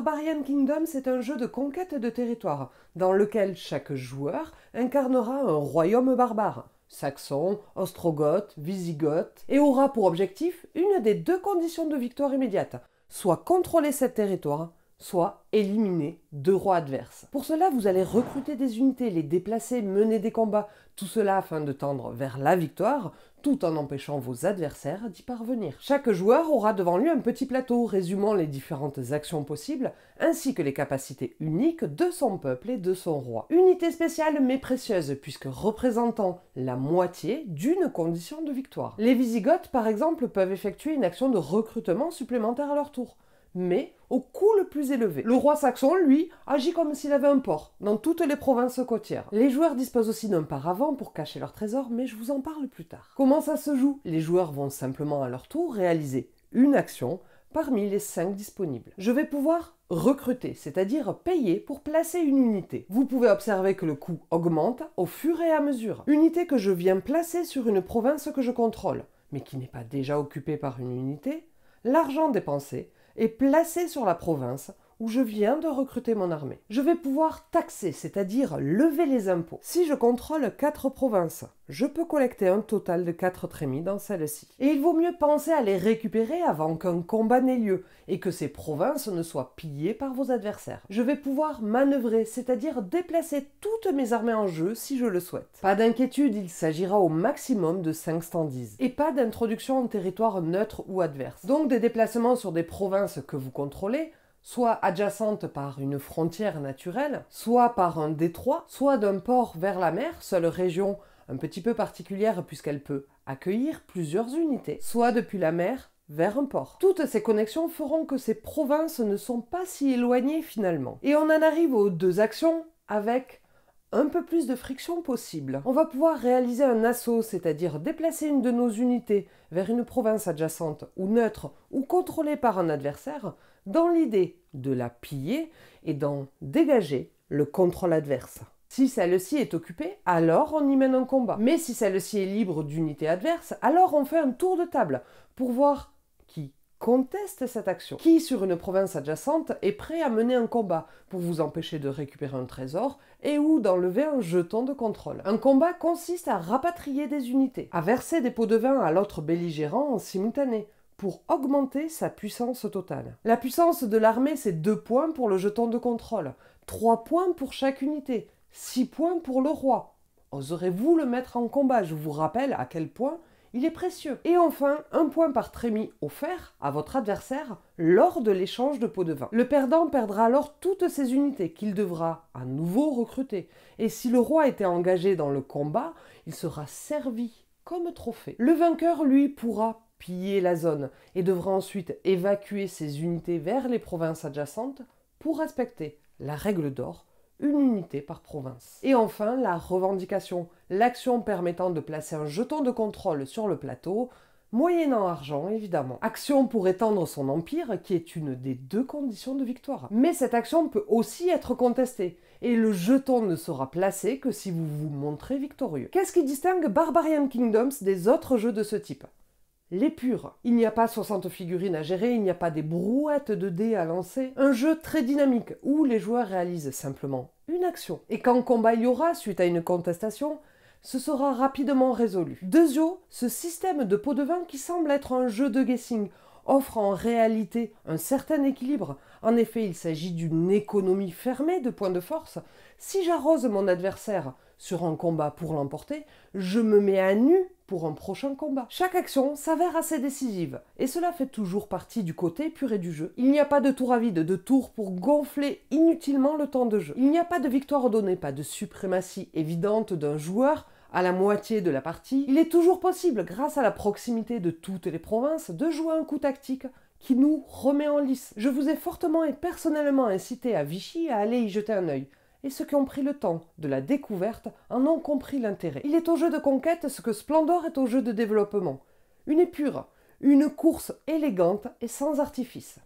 Barbarian Kingdom, c'est un jeu de conquête de territoire, dans lequel chaque joueur incarnera un royaume barbare, saxon, ostrogoth, wisigoth, et aura pour objectif une des deux conditions de victoire immédiate, soit contrôler cet territoire, soit éliminer deux rois adverses. Pour cela, vous allez recruter des unités, les déplacer, mener des combats, tout cela afin de tendre vers la victoire, tout en empêchant vos adversaires d'y parvenir. Chaque joueur aura devant lui un petit plateau résumant les différentes actions possibles, ainsi que les capacités uniques de son peuple et de son roi. Unité spéciale mais précieuse, puisque représentant la moitié d'une condition de victoire. Les Visigoths, par exemple, peuvent effectuer une action de recrutement supplémentaire à leur tour mais au coût le plus élevé. Le roi saxon, lui, agit comme s'il avait un port, dans toutes les provinces côtières. Les joueurs disposent aussi d'un paravent pour cacher leurs trésors, mais je vous en parle plus tard. Comment ça se joue Les joueurs vont simplement à leur tour réaliser une action parmi les 5 disponibles. Je vais pouvoir recruter, c'est-à-dire payer pour placer une unité. Vous pouvez observer que le coût augmente au fur et à mesure. Unité que je viens placer sur une province que je contrôle, mais qui n'est pas déjà occupée par une unité, l'argent dépensé est placé sur la province où je viens de recruter mon armée. Je vais pouvoir taxer, c'est-à-dire lever les impôts. Si je contrôle 4 provinces, je peux collecter un total de 4 trémies dans celle-ci. Et il vaut mieux penser à les récupérer avant qu'un combat n'ait lieu et que ces provinces ne soient pillées par vos adversaires. Je vais pouvoir manœuvrer, c'est-à-dire déplacer toutes mes armées en jeu si je le souhaite. Pas d'inquiétude, il s'agira au maximum de 5 standees. et pas d'introduction en territoire neutre ou adverse. Donc des déplacements sur des provinces que vous contrôlez soit adjacente par une frontière naturelle, soit par un détroit, soit d'un port vers la mer, seule région un petit peu particulière puisqu'elle peut accueillir plusieurs unités, soit depuis la mer vers un port. Toutes ces connexions feront que ces provinces ne sont pas si éloignées finalement. Et on en arrive aux deux actions avec un peu plus de friction possible. On va pouvoir réaliser un assaut, c'est-à-dire déplacer une de nos unités vers une province adjacente ou neutre ou contrôlée par un adversaire dans l'idée de la piller et d'en dégager le contrôle adverse. Si celle-ci est occupée, alors on y mène un combat. Mais si celle-ci est libre d'unités adverse, alors on fait un tour de table pour voir qui conteste cette action, qui sur une province adjacente est prêt à mener un combat pour vous empêcher de récupérer un trésor et ou d'enlever un jeton de contrôle. Un combat consiste à rapatrier des unités, à verser des pots de vin à l'autre belligérant en simultané, pour augmenter sa puissance totale. La puissance de l'armée, c'est 2 points pour le jeton de contrôle, 3 points pour chaque unité, 6 points pour le roi. Oserez-vous le mettre en combat Je vous rappelle à quel point il est précieux. Et enfin, un point par trémie offert à votre adversaire lors de l'échange de pots de vin. Le perdant perdra alors toutes ses unités qu'il devra à nouveau recruter. Et si le roi était engagé dans le combat, il sera servi comme trophée. Le vainqueur, lui, pourra piller la zone et devra ensuite évacuer ses unités vers les provinces adjacentes pour respecter la règle d'or, une unité par province. Et enfin, la revendication, l'action permettant de placer un jeton de contrôle sur le plateau, moyennant argent évidemment. Action pour étendre son empire, qui est une des deux conditions de victoire. Mais cette action peut aussi être contestée, et le jeton ne sera placé que si vous vous montrez victorieux. Qu'est-ce qui distingue Barbarian Kingdoms des autres jeux de ce type l'épure. Il n'y a pas 60 figurines à gérer, il n'y a pas des brouettes de dés à lancer. Un jeu très dynamique où les joueurs réalisent simplement une action. Et quand combat il y aura suite à une contestation, ce sera rapidement résolu. Deuxio, ce système de pot de vin qui semble être un jeu de guessing, offre en réalité un certain équilibre. En effet, il s'agit d'une économie fermée de points de force. Si j'arrose mon adversaire sur un combat pour l'emporter, je me mets à nu pour un prochain combat. Chaque action s'avère assez décisive, et cela fait toujours partie du côté pur et du jeu. Il n'y a pas de tour à vide, de tour pour gonfler inutilement le temps de jeu. Il n'y a pas de victoire donnée, pas de suprématie évidente d'un joueur à la moitié de la partie. Il est toujours possible, grâce à la proximité de toutes les provinces, de jouer un coup tactique qui nous remet en lice. Je vous ai fortement et personnellement incité à Vichy à aller y jeter un œil et ceux qui ont pris le temps de la découverte en ont compris l'intérêt. Il est au jeu de conquête ce que Splendor est au jeu de développement. Une épure, une course élégante et sans artifice.